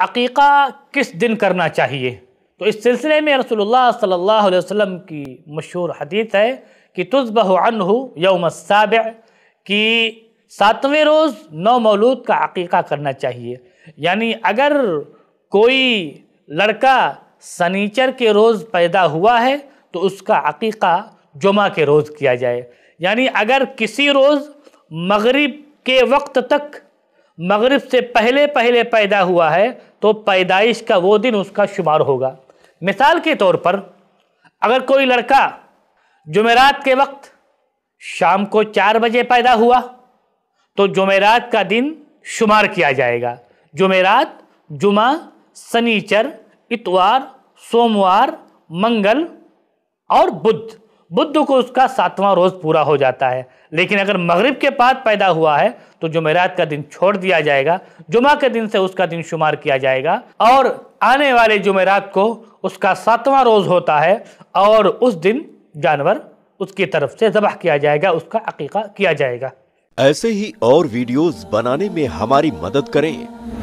अकीक़ा किस दिन करना चाहिए तो इस सिलसिले में रसोल्ला सल्ला वसम की मशहूर हदीत है कि तुजबह अनहू यौम साब कि सातवें रोज़ नौ मौलूद का अकीक़ा करना चाहिए यानी अगर कोई लड़का सनीचर के रोज़ पैदा हुआ है तो उसका अकीक़ा जुमा के रोज़ किया जाए यानी अगर किसी रोज़ मगरिब के वक्त तक मगरब से पहले पहले पैदा हुआ है तो पैदाइश का वो दिन उसका शुमार होगा मिसाल के तौर पर अगर कोई लड़का जुमेरात के वक्त शाम को चार बजे पैदा हुआ तो जुमेरात का दिन शुमार किया जाएगा जुमेरात जुमा शनिचर इतवार सोमवार मंगल और बुध बुद्ध को उसका सातवां रोज़ पूरा हो जाता है लेकिन अगर मगरिब के बाद पैदा हुआ है तो जुमेरात का दिन छोड़ दिया जाएगा जुमा के दिन से उसका दिन शुमार किया जाएगा और आने वाले जुमेरात को उसका सातवां रोज़ होता है और उस दिन जानवर उसकी तरफ से जबह किया जाएगा उसका अकीका किया जाएगा ऐसे ही और वीडियोस बनाने में हमारी मदद करें